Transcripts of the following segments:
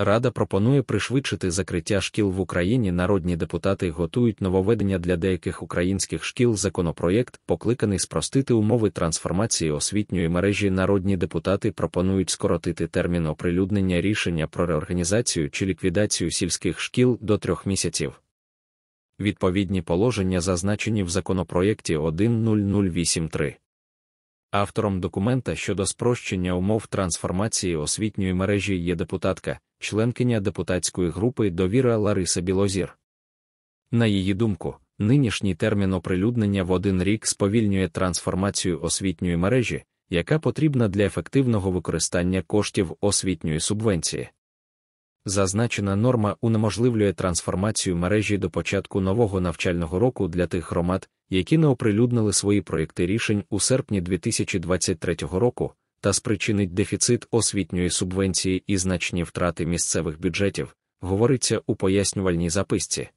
Рада пропонує пришвидшити закриття шкіл в Україні. Народні депутати готують нововведення для деяких українських шкіл. Законопроєкт, покликаний спростити умови трансформації освітньої мережі. Народні депутати пропонують скоротити термін оприлюднення рішення про реорганізацію чи ліквідацію сільських шкіл до трьох місяців. Відповідні положення зазначені в законопроєкті 1.0083. Автором документа щодо спрощення умов трансформації освітньої мережі є депутатка членкиня депутатської групи довіра Лариса Білозір. На її думку, нинішній термін оприлюднення в один рік сповільнює трансформацію освітньої мережі, яка потрібна для ефективного використання коштів освітньої субвенції. Зазначена норма унеможливлює трансформацію мережі до початку нового навчального року для тих громад, які не оприлюднили свої проекти рішень у серпні 2023 року, та спричинить дефіцит освітньої субвенції і значні втрати місцевих бюджетів, говориться у пояснювальній записці.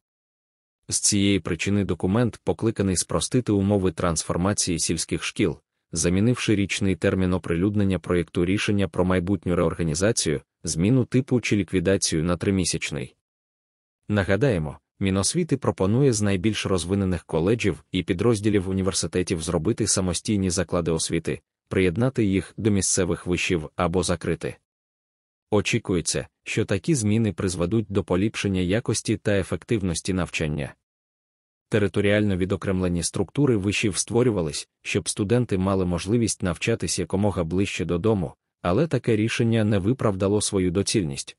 З цієї причини документ покликаний спростити умови трансформації сільських шкіл, замінивши річний термін оприлюднення проєкту рішення про майбутню реорганізацію, зміну типу чи ліквідацію на тримісячний. Нагадаємо, Міносвіти пропонує з найбільш розвинених коледжів і підрозділів університетів зробити самостійні заклади освіти, приєднати їх до місцевих вишів або закрити. Очікується, що такі зміни призведуть до поліпшення якості та ефективності навчання. Територіально відокремлені структури вишів створювались, щоб студенти мали можливість навчатись якомога ближче додому, але таке рішення не виправдало свою доцільність.